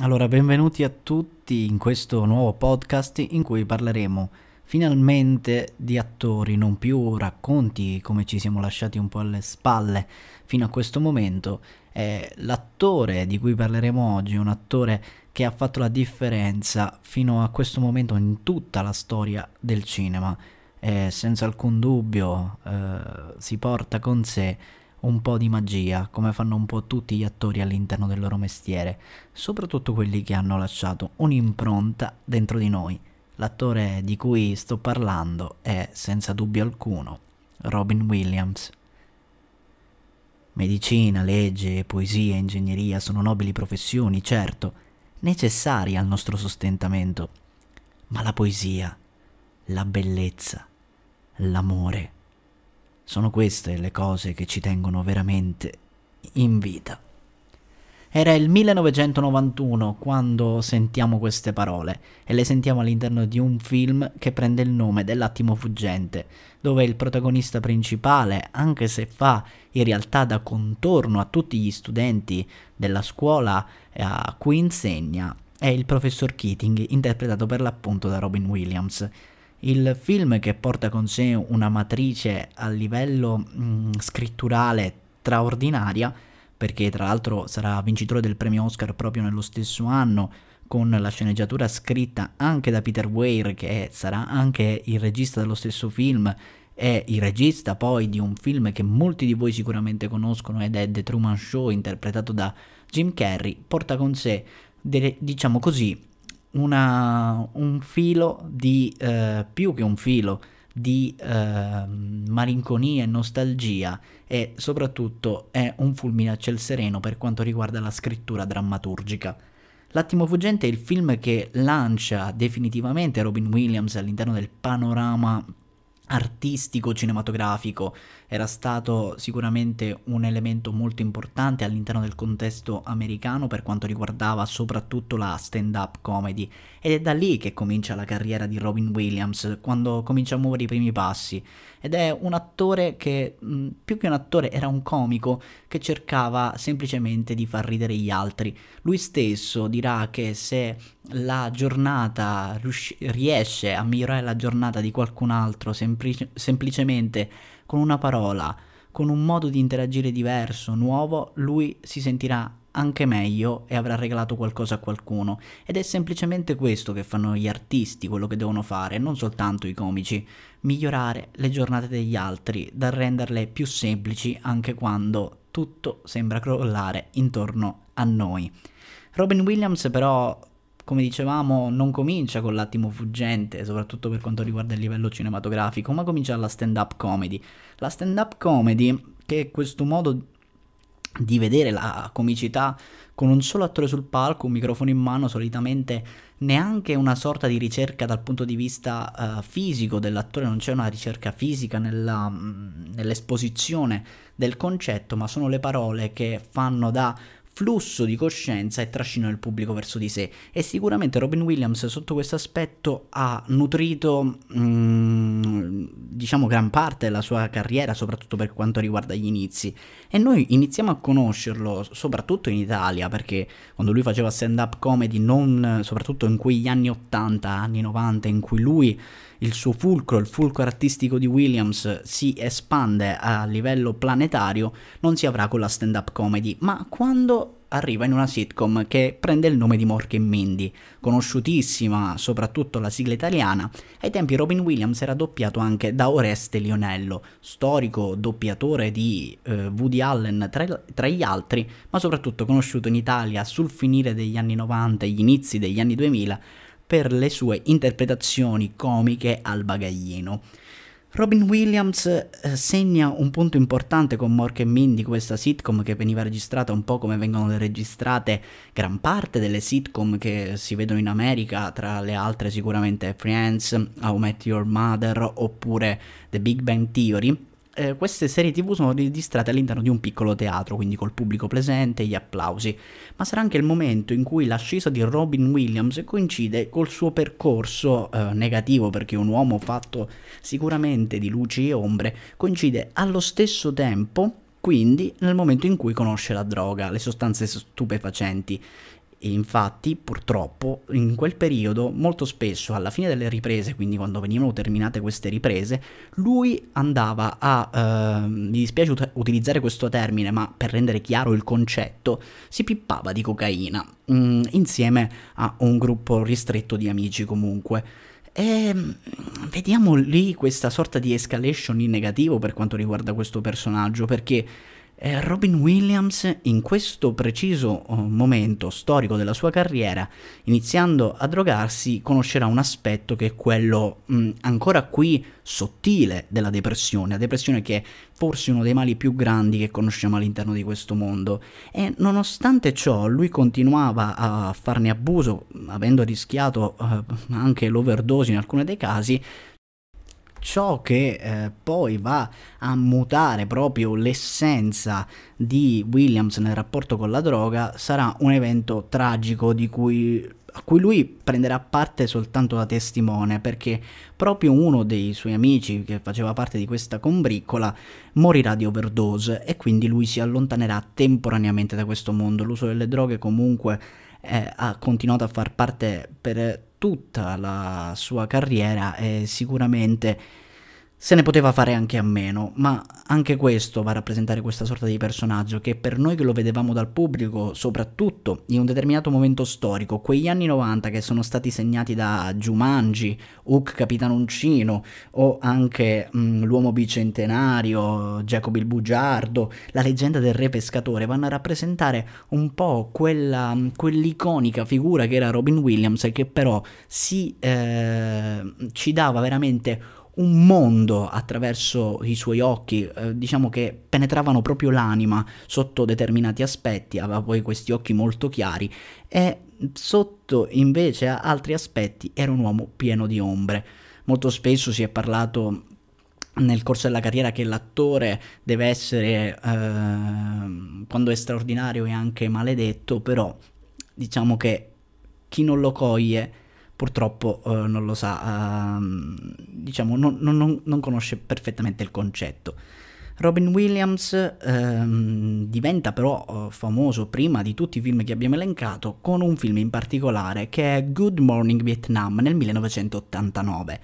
Allora, benvenuti a tutti in questo nuovo podcast in cui parleremo finalmente di attori, non più racconti come ci siamo lasciati un po' alle spalle fino a questo momento. Eh, l'attore di cui parleremo oggi è un attore che ha fatto la differenza fino a questo momento in tutta la storia del cinema. E eh, senza alcun dubbio eh, si porta con sé un po' di magia, come fanno un po' tutti gli attori all'interno del loro mestiere, soprattutto quelli che hanno lasciato un'impronta dentro di noi. L'attore di cui sto parlando è, senza dubbio alcuno, Robin Williams. Medicina, legge, poesia, ingegneria sono nobili professioni, certo, necessarie al nostro sostentamento, ma la poesia, la bellezza, l'amore, sono queste le cose che ci tengono veramente in vita. Era il 1991 quando sentiamo queste parole e le sentiamo all'interno di un film che prende il nome dell'attimo fuggente, dove il protagonista principale, anche se fa in realtà da contorno a tutti gli studenti della scuola eh, a cui insegna, è il professor Keating, interpretato per l'appunto da Robin Williams. Il film che porta con sé una matrice a livello mh, mm, scritturale straordinaria, perché tra l'altro sarà vincitore del premio Oscar proprio nello stesso anno, con la sceneggiatura scritta anche da Peter Weir, che sarà anche il regista dello stesso film e il regista poi di un film che molti di voi sicuramente conoscono ed è The Truman Show interpretato da Jim Carrey, porta con sé delle, diciamo così, una, un filo di, eh, più che un filo, di eh, malinconia e nostalgia e soprattutto è un fulmine a ciel sereno per quanto riguarda la scrittura drammaturgica. L'attimo fuggente è il film che lancia definitivamente Robin Williams all'interno del panorama artistico cinematografico era stato sicuramente un elemento molto importante all'interno del contesto americano per quanto riguardava soprattutto la stand-up comedy ed è da lì che comincia la carriera di Robin Williams, quando comincia a muovere i primi passi ed è un attore che mm, più che un attore era un comico che cercava semplicemente di far ridere gli altri. Lui stesso dirà che se la giornata riusci- riesce a migliorare la giornata di qualcun altro semplic- semplicemente con una parola, con un modo di interagire diverso, nuovo, lui si sentirà anche meglio e avrà regalato qualcosa a qualcuno. Ed è semplicemente questo che fanno gli artisti, quello che devono fare, non soltanto i comici, migliorare le giornate degli altri, da renderle più semplici anche quando tutto sembra crollare intorno a noi. Robin Williams però come dicevamo, non comincia con l'attimo fuggente, soprattutto per quanto riguarda il livello cinematografico, ma comincia la stand-up comedy. La stand-up comedy, che è questo modo di vedere la comicità con un solo attore sul palco, un microfono in mano, solitamente neanche una sorta di ricerca dal punto di vista uh, fisico dell'attore, non c'è una ricerca fisica nella, mh, mm, nell'esposizione del concetto, ma sono le parole che fanno da flusso di coscienza e trascino del pubblico verso di sé. E sicuramente Robin Williams sotto questo aspetto ha nutrito mm, diciamo gran parte della sua carriera, soprattutto per quanto riguarda gli inizi. E noi iniziamo a conoscerlo, soprattutto in Italia, perché quando lui faceva stand-up comedy, non, soprattutto in quegli anni 80, anni 90, in cui lui, il suo fulcro, il fulcro artistico di Williams, si espande a livello planetario, non si avrà con la stand-up comedy. Ma quando arriva in una sitcom che prende il nome di Mork Mindy, conosciutissima soprattutto la sigla italiana, ai tempi Robin Williams era doppiato anche da Oreste Lionello, storico doppiatore di eh, Woody Allen tra, tra, gli altri, ma soprattutto conosciuto in Italia sul finire degli anni 90 e gli inizi degli anni 2000 per le sue interpretazioni comiche al bagaglino. Robin Williams eh, segna un punto importante con Mork e Mindy, questa sitcom che veniva registrata un po' come vengono registrate gran parte delle sitcom che si vedono in America, tra le altre sicuramente Friends, How Met Your Mother oppure The Big Bang Theory, eh, queste serie tv sono registrate all'interno di un piccolo teatro, quindi col pubblico presente e gli applausi, ma sarà anche il momento in cui l'ascesa di Robin Williams coincide col suo percorso eh, negativo, perché un uomo fatto sicuramente di luci e ombre coincide allo stesso tempo quindi nel momento in cui conosce la droga, le sostanze stupefacenti, e infatti, purtroppo, in quel periodo, molto spesso alla fine delle riprese, quindi quando venivano terminate queste riprese, lui andava a. Eh, mi dispiace ut utilizzare questo termine, ma per rendere chiaro il concetto, si pippava di cocaina mh, mm, insieme a un gruppo ristretto di amici comunque. E ehm, vediamo lì questa sorta di escalation in negativo per quanto riguarda questo personaggio, perché eh, Robin Williams in questo preciso eh, momento storico della sua carriera, iniziando a drogarsi, conoscerà un aspetto che è quello mh, mm, ancora qui sottile della depressione, la depressione che è forse uno dei mali più grandi che conosciamo all'interno di questo mondo. E nonostante ciò lui continuava a farne abuso, avendo rischiato eh, anche l'overdose in alcuni dei casi, ciò che eh, poi va a mutare proprio l'essenza di Williams nel rapporto con la droga sarà un evento tragico di cui a cui lui prenderà parte soltanto da testimone perché proprio uno dei suoi amici che faceva parte di questa combriccola morirà di overdose e quindi lui si allontanerà temporaneamente da questo mondo. L'uso delle droghe comunque eh, ha continuato a far parte per tutta la sua carriera è eh, sicuramente se ne poteva fare anche a meno, ma anche questo va a rappresentare questa sorta di personaggio che per noi che lo vedevamo dal pubblico, soprattutto in un determinato momento storico, quegli anni 90 che sono stati segnati da Jumanji, Hook Capitanoncino o anche mh, mm, L'uomo bicentenario, Jacob il bugiardo, la leggenda del re pescatore, vanno a rappresentare un po' quella, mm, quell'iconica figura che era Robin Williams e che però si, eh, ci dava veramente un un mondo attraverso i suoi occhi, eh, diciamo che penetravano proprio l'anima sotto determinati aspetti, aveva poi questi occhi molto chiari e sotto invece altri aspetti era un uomo pieno di ombre. Molto spesso si è parlato nel corso della carriera che l'attore deve essere eh, quando è straordinario e anche maledetto, però diciamo che chi non lo coglie purtroppo eh, non lo sa, eh, diciamo, non, non, non, conosce perfettamente il concetto. Robin Williams ehm, diventa però eh, famoso prima di tutti i film che abbiamo elencato con un film in particolare che è Good Morning Vietnam nel 1989.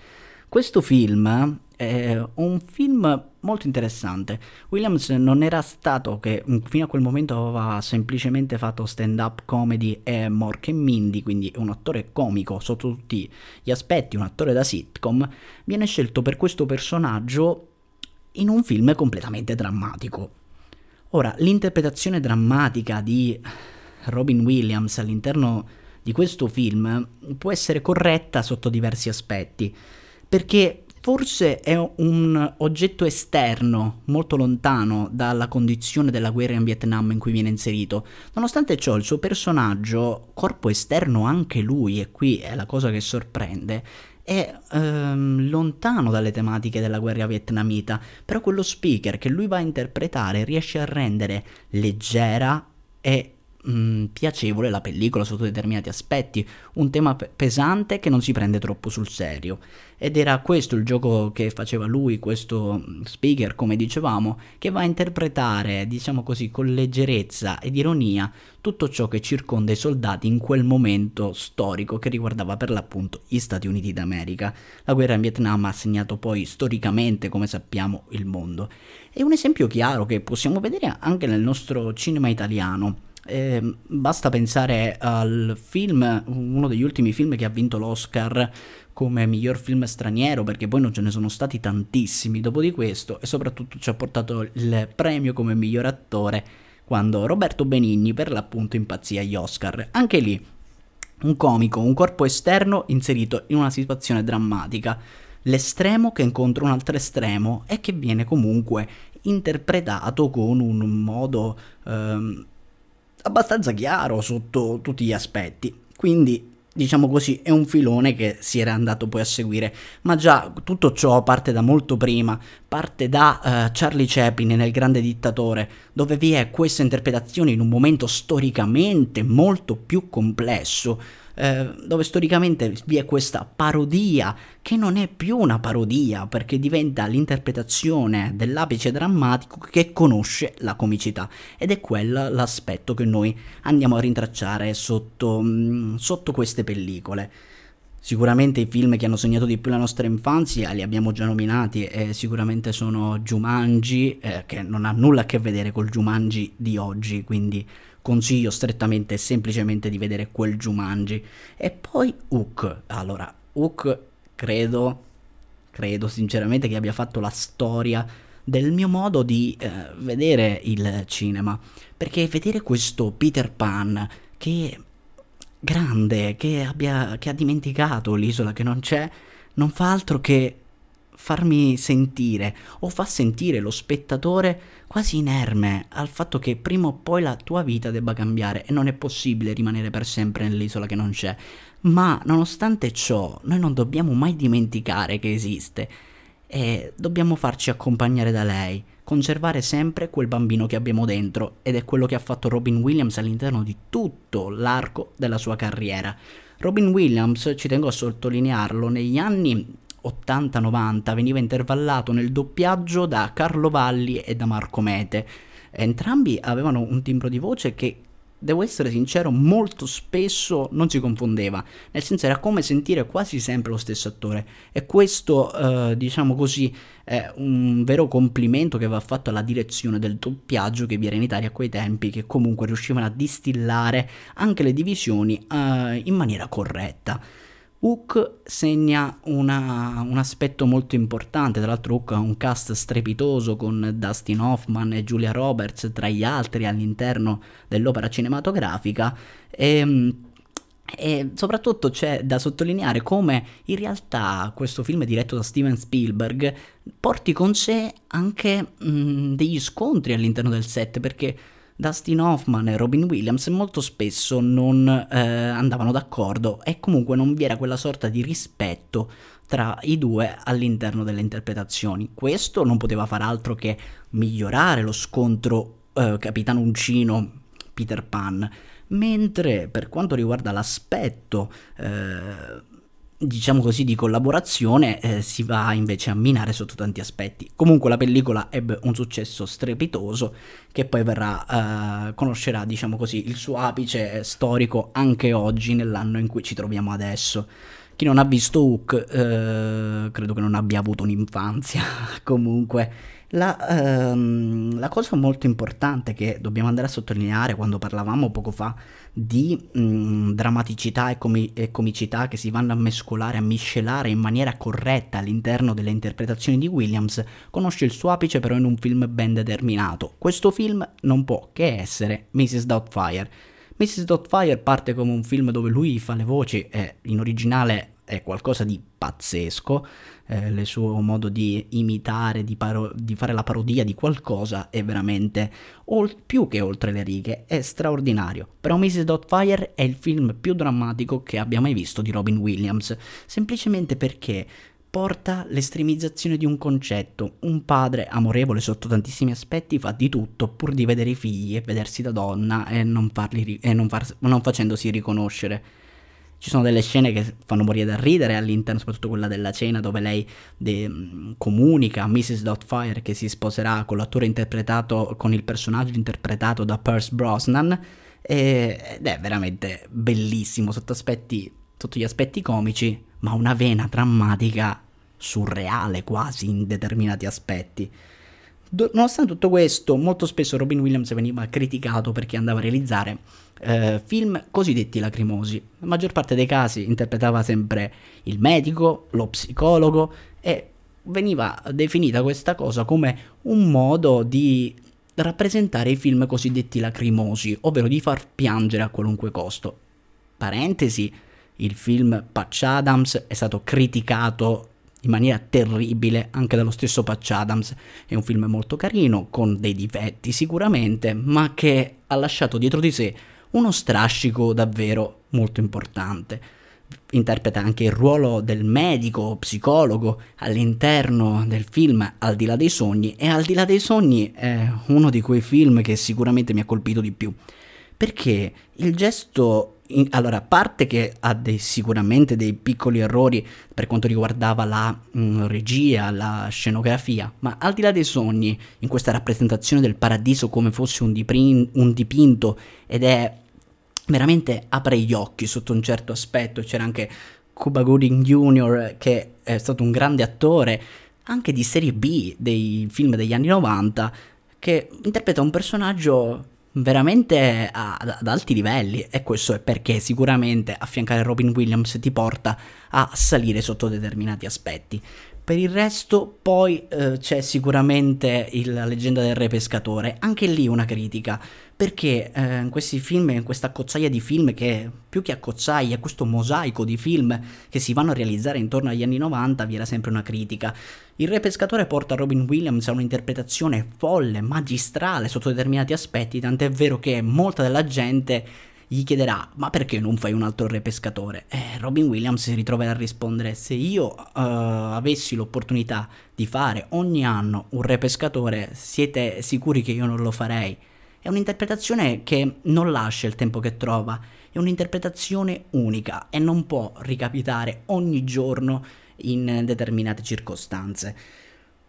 Questo film è un film molto interessante. Williams non era stato che fino a quel momento aveva semplicemente fatto stand-up comedy e Mork e Mindy, quindi un attore comico sotto tutti gli aspetti, un attore da sitcom, viene scelto per questo personaggio in un film completamente drammatico. Ora, l'interpretazione drammatica di Robin Williams all'interno di questo film può essere corretta sotto diversi aspetti perché forse è un oggetto esterno, molto lontano dalla condizione della guerra in Vietnam in cui viene inserito. Nonostante ciò, il suo personaggio, corpo esterno anche lui, e qui è la cosa che sorprende, è ehm, lontano dalle tematiche della guerra vietnamita, però quello speaker che lui va a interpretare riesce a rendere leggera e mh, mm, piacevole la pellicola sotto determinati aspetti, un tema pesante che non si prende troppo sul serio. Ed era questo il gioco che faceva lui, questo mm, speaker, come dicevamo, che va a interpretare, diciamo così, con leggerezza ed ironia tutto ciò che circonda i soldati in quel momento storico che riguardava per l'appunto gli Stati Uniti d'America. La guerra in Vietnam ha segnato poi storicamente, come sappiamo, il mondo. È un esempio chiaro che possiamo vedere anche nel nostro cinema italiano eh, basta pensare al film, uno degli ultimi film che ha vinto l'Oscar come miglior film straniero, perché poi non ce ne sono stati tantissimi dopo di questo, e soprattutto ci ha portato il premio come miglior attore quando Roberto Benigni per l'appunto impazzì agli Oscar. Anche lì un comico, un corpo esterno inserito in una situazione drammatica. L'estremo che incontra un altro estremo e che viene comunque interpretato con un modo ehm, abbastanza chiaro sotto tutti gli aspetti. Quindi diciamo così, è un filone che si era andato poi a seguire. Ma già tutto ciò parte da molto prima, parte da uh, Charlie Chaplin nel Grande Dittatore, dove vi è questa interpretazione in un momento storicamente molto più complesso eh, dove storicamente vi è questa parodia che non è più una parodia perché diventa l'interpretazione dell'apice drammatico che conosce la comicità ed è quello l'aspetto che noi andiamo a rintracciare sotto, mm, sotto queste pellicole. Sicuramente i film che hanno segnato di più la nostra infanzia li abbiamo già nominati e sicuramente sono Jumanji, eh, che non ha nulla a che vedere col Jumanji di oggi, quindi consiglio strettamente e semplicemente di vedere quel Jumanji. E poi Hook. Allora, Hook credo, credo sinceramente che abbia fatto la storia del mio modo di eh, vedere il cinema. Perché vedere questo Peter Pan che è grande, che, abbia, che ha dimenticato l'isola che non c'è, non fa altro che farmi sentire o fa sentire lo spettatore quasi inerme al fatto che prima o poi la tua vita debba cambiare e non è possibile rimanere per sempre nell'isola che non c'è. Ma nonostante ciò, noi non dobbiamo mai dimenticare che esiste e dobbiamo farci accompagnare da lei, conservare sempre quel bambino che abbiamo dentro ed è quello che ha fatto Robin Williams all'interno di tutto l'arco della sua carriera. Robin Williams, ci tengo a sottolinearlo, negli anni 80-90 veniva intervallato nel doppiaggio da Carlo Valli e da Marco Mete. Entrambi avevano un timbro di voce che, devo essere sincero, molto spesso non si confondeva, nel senso era come sentire quasi sempre lo stesso attore. E questo, eh, diciamo così, è un vero complimento che va fatto alla direzione del doppiaggio che vi era in Italia a quei tempi, che comunque riuscivano a distillare anche le divisioni eh, in maniera corretta. Hook segna una, un aspetto molto importante, tra l'altro Hook ha un cast strepitoso con Dustin Hoffman e Julia Roberts tra gli altri all'interno dell'opera cinematografica e, ehm, e soprattutto c'è da sottolineare come in realtà questo film diretto da Steven Spielberg porti con sé anche mh, degli scontri all'interno del set perché Dustin Hoffman e Robin Williams molto spesso non eh, andavano d'accordo e comunque non vi era quella sorta di rispetto tra i due all'interno delle interpretazioni. Questo non poteva far altro che migliorare lo scontro eh, Capitan Uncino Peter Pan, mentre per quanto riguarda l'aspetto eh, diciamo così, di collaborazione eh, si va invece a minare sotto tanti aspetti. Comunque la pellicola ebbe un successo strepitoso che poi verrà, eh, conoscerà, diciamo così, il suo apice storico anche oggi, nell'anno in cui ci troviamo adesso. Chi non ha visto Hook eh, credo che non abbia avuto un'infanzia, comunque. La, ehm, la cosa molto importante che dobbiamo andare a sottolineare quando parlavamo poco fa di mh, mm, drammaticità e, comi- e, comicità che si vanno a mescolare, a miscelare in maniera corretta all'interno delle interpretazioni di Williams, conosce il suo apice però in un film ben determinato. Questo film non può che essere Mrs. Doubtfire. Mrs. Doubtfire parte come un film dove lui fa le voci e in originale è qualcosa di pazzesco, eh, suo modo di imitare, di, di, fare la parodia di qualcosa è veramente più che oltre le righe, è straordinario. Però Dot Fire è il film più drammatico che abbia mai visto di Robin Williams, semplicemente perché porta l'estremizzazione di un concetto. Un padre amorevole sotto tantissimi aspetti fa di tutto pur di vedere i figli e vedersi da donna e non, farli, e non, far, non facendosi riconoscere ci sono delle scene che fanno morire da ridere all'interno, soprattutto quella della cena dove lei de- mm, comunica a Mrs. Dotfire che si sposerà con l'attore interpretato, con il personaggio interpretato da Pierce Brosnan. E, ed è veramente bellissimo sotto, aspetti, sotto gli aspetti comici, ma una vena drammatica surreale quasi in determinati aspetti. Do, nonostante tutto questo, molto spesso Robin Williams veniva criticato perché andava a realizzare eh, film cosiddetti lacrimosi. La maggior parte dei casi interpretava sempre il medico, lo psicologo e veniva definita questa cosa come un modo di rappresentare i film cosiddetti lacrimosi, ovvero di far piangere a qualunque costo. Parentesi, il film Patch Adams è stato criticato in maniera terribile anche dallo stesso Patch Adams. È un film molto carino, con dei difetti sicuramente, ma che ha lasciato dietro di sé uno strascico davvero molto importante. Interpreta anche il ruolo del medico psicologo all'interno del film Al di là dei sogni e Al di là dei sogni è uno di quei film che sicuramente mi ha colpito di più perché il gesto allora, a parte che ha dei, sicuramente dei piccoli errori per quanto riguardava la mh, mm, regia, la scenografia, ma al di là dei sogni, in questa rappresentazione del paradiso come fosse un, dipin un dipinto, ed è veramente apre gli occhi sotto un certo aspetto, c'era anche Cuba Gooding Jr. che è stato un grande attore, anche di serie B dei film degli anni 90, che interpreta un personaggio veramente ad alti livelli e questo è perché sicuramente affiancare Robin Williams ti porta a salire sotto determinati aspetti. Per il resto poi eh, c'è sicuramente il, la leggenda del re pescatore, anche lì una critica, perché eh, in questi film, in questa cozzaia di film che più che accozzaglia, questo mosaico di film che si vanno a realizzare intorno agli anni 90 vi era sempre una critica. Il re pescatore porta Robin Williams a un'interpretazione folle, magistrale sotto determinati aspetti, tant'è vero che molta della gente gli chiederà ma perché non fai un altro re pescatore? E Robin Williams si ritroverà a rispondere se io uh, avessi l'opportunità di fare ogni anno un re pescatore siete sicuri che io non lo farei? È un'interpretazione che non lascia il tempo che trova, è un'interpretazione unica e non può ricapitare ogni giorno in determinate circostanze.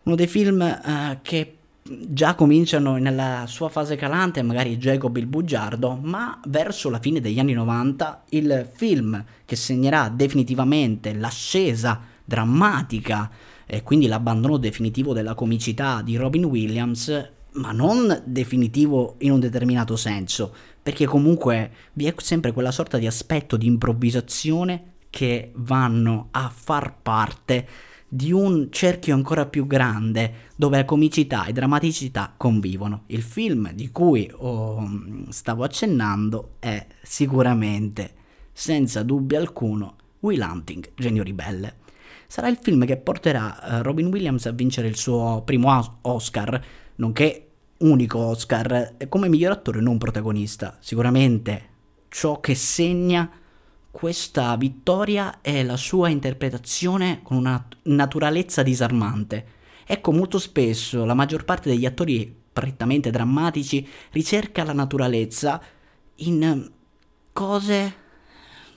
Uno dei film eh, che già cominciano nella sua fase calante, magari Jacob il bugiardo, ma verso la fine degli anni 90 il film che segnerà definitivamente l'ascesa drammatica e quindi l'abbandono definitivo della comicità di Robin Williams ma non definitivo in un determinato senso, perché comunque vi è sempre quella sorta di aspetto di improvvisazione che vanno a far parte di un cerchio ancora più grande dove comicità e drammaticità convivono. Il film di cui oh, stavo accennando è sicuramente, senza dubbio alcuno, Will Hunting, Genio Ribelle. Sarà il film che porterà eh, Robin Williams a vincere il suo primo Oscar, nonché unico Oscar come miglior attore non protagonista. Sicuramente ciò che segna questa vittoria è la sua interpretazione con una naturalezza disarmante. Ecco, molto spesso la maggior parte degli attori prettamente drammatici ricerca la naturalezza in ehm, cose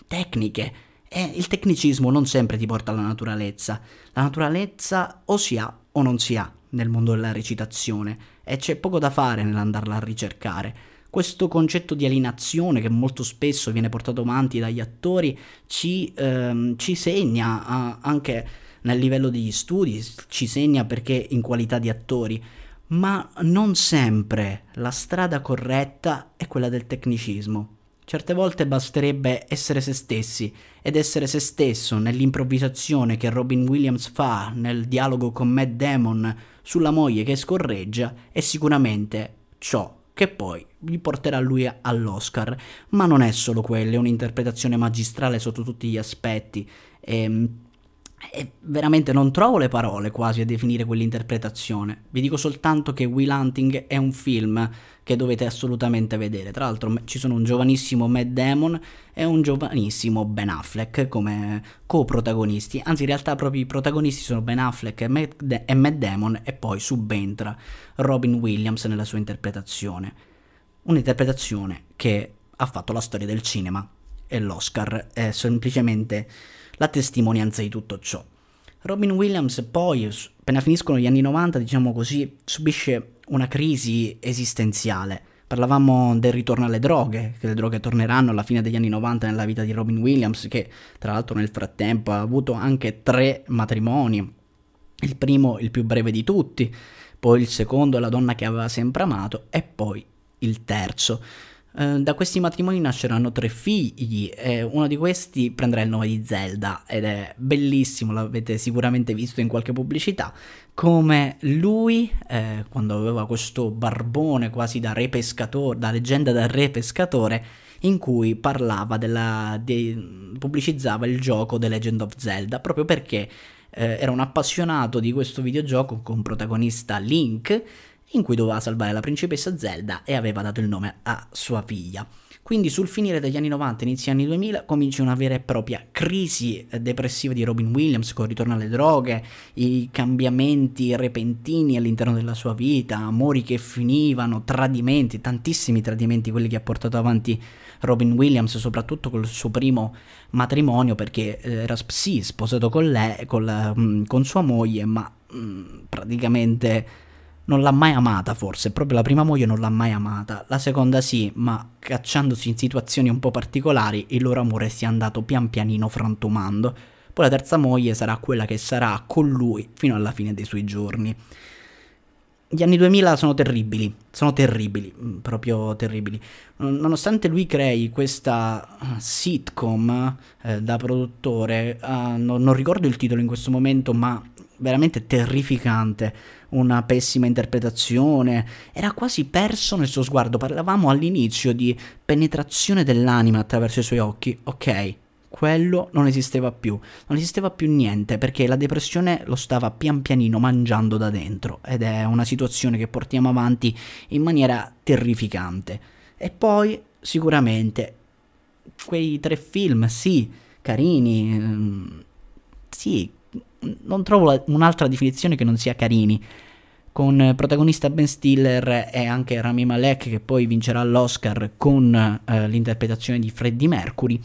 tecniche. E il tecnicismo non sempre ti porta alla naturalezza. La naturalezza o si ha o non si ha nel mondo della recitazione e c'è poco da fare nell'andarla a ricercare. Questo concetto di alienazione che molto spesso viene portato avanti dagli attori ci, ehm, ci segna a, anche nel livello degli studi, ci segna perché in qualità di attori, ma non sempre la strada corretta è quella del tecnicismo. Certe volte basterebbe essere se stessi ed essere se stesso nell'improvvisazione che Robin Williams fa nel dialogo con Matt Damon sulla moglie che scorreggia è sicuramente ciò che poi gli porterà lui all'Oscar. Ma non è solo quello, è un'interpretazione magistrale sotto tutti gli aspetti. E, ehm, e veramente non trovo le parole quasi a definire quell'interpretazione. Vi dico soltanto che Will Hunting è un film che dovete assolutamente vedere. Tra l'altro ci sono un giovanissimo Matt Damon e un giovanissimo Ben Affleck come co-protagonisti. Anzi, in realtà proprio i protagonisti sono Ben Affleck e Matt, De- e Matt Damon e poi subentra Robin Williams nella sua interpretazione. Un'interpretazione che ha fatto la storia del cinema e l'Oscar è semplicemente la testimonianza di tutto ciò. Robin Williams poi, appena finiscono gli anni 90, diciamo così, subisce una crisi esistenziale. Parlavamo del ritorno alle droghe, che le droghe torneranno alla fine degli anni 90 nella vita di Robin Williams, che tra l'altro nel frattempo ha avuto anche tre matrimoni. Il primo, il più breve di tutti, poi il secondo, la donna che aveva sempre amato, e poi il terzo. Eh, da questi matrimoni nasceranno tre figli, eh, uno di questi prenderà il nome di Zelda ed è bellissimo, l'avete sicuramente visto in qualche pubblicità, come lui, eh, quando aveva questo barbone quasi da re pescatore, da leggenda da re pescatore, in cui parlava della, de, pubblicizzava il gioco The Legend of Zelda, proprio perché eh, era un appassionato di questo videogioco con protagonista Link in cui doveva salvare la principessa Zelda e aveva dato il nome a sua figlia. Quindi sul finire degli anni 90 e inizi anni 2000 comincia una vera e propria crisi eh, depressiva di Robin Williams con il ritorno alle droghe, i cambiamenti repentini all'interno della sua vita, amori che finivano, tradimenti, tantissimi tradimenti quelli che ha portato avanti Robin Williams, soprattutto col suo primo matrimonio perché eh, era sì sposato con lei, con, la, mm, con sua moglie, ma mm, praticamente non l'ha mai amata forse, proprio la prima moglie non l'ha mai amata, la seconda sì, ma cacciandosi in situazioni un po' particolari il loro amore si è andato pian pianino frantumando. Poi la terza moglie sarà quella che sarà con lui fino alla fine dei suoi giorni. Gli anni 2000 sono terribili, sono terribili, mm, proprio terribili. Nonostante lui crei questa eh, sitcom eh, da produttore, eh, non, non ricordo il titolo in questo momento, ma veramente terrificante una pessima interpretazione, era quasi perso nel suo sguardo, parlavamo all'inizio di penetrazione dell'anima attraverso i suoi occhi, ok, quello non esisteva più, non esisteva più niente perché la depressione lo stava pian pianino mangiando da dentro ed è una situazione che portiamo avanti in maniera terrificante. E poi sicuramente quei tre film, sì, carini, mm, sì, non trovo un'altra definizione che non sia carini, con eh, protagonista Ben Stiller e anche Rami Malek che poi vincerà l'Oscar con eh, l'interpretazione di Freddie Mercury,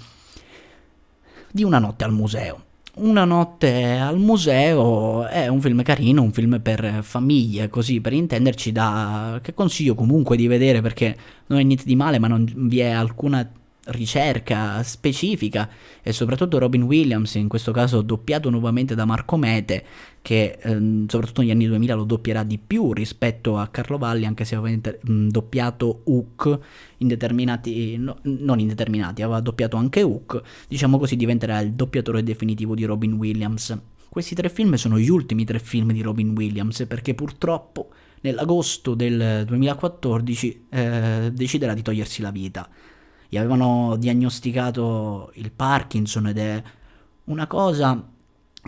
di Una notte al museo. Una notte al museo è un film carino, un film per famiglie, così per intenderci, da... che consiglio comunque di vedere perché non è niente di male, ma non vi è alcuna ricerca specifica e soprattutto Robin Williams, in questo caso doppiato nuovamente da Marco Mete, che ehm, soprattutto negli anni 2000 lo doppierà di più rispetto a Carlo Valli, anche se aveva mh, doppiato Hook in determinati, no, non in determinati, aveva doppiato anche Hook, diciamo così diventerà il doppiatore definitivo di Robin Williams. Questi tre film sono gli ultimi tre film di Robin Williams perché purtroppo nell'agosto del 2014 eh, deciderà di togliersi la vita gli avevano diagnosticato il Parkinson ed è una cosa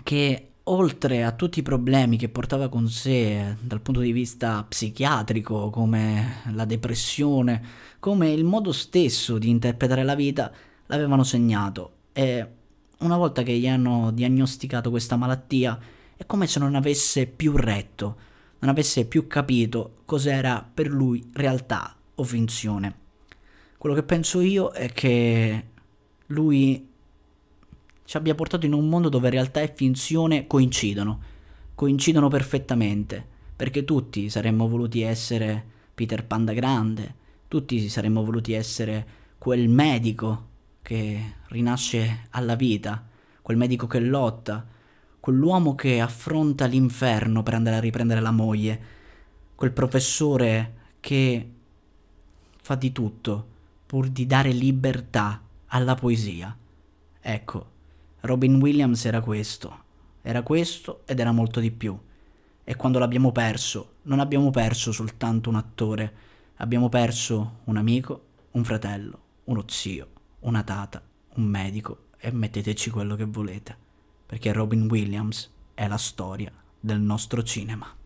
che oltre a tutti i problemi che portava con sé dal punto di vista psichiatrico, come la depressione, come il modo stesso di interpretare la vita, l'avevano segnato. E una volta che gli hanno diagnosticato questa malattia, è come se non avesse più retto, non avesse più capito cos'era per lui realtà o finzione. Quello che penso io è che lui ci abbia portato in un mondo dove realtà e finzione coincidono, coincidono perfettamente, perché tutti saremmo voluti essere Peter Panda grande, tutti saremmo voluti essere quel medico che rinasce alla vita, quel medico che lotta, quell'uomo che affronta l'inferno per andare a riprendere la moglie, quel professore che fa di tutto pur di dare libertà alla poesia. Ecco, Robin Williams era questo, era questo ed era molto di più. E quando l'abbiamo perso, non abbiamo perso soltanto un attore, abbiamo perso un amico, un fratello, uno zio, una tata, un medico e metteteci quello che volete, perché Robin Williams è la storia del nostro cinema.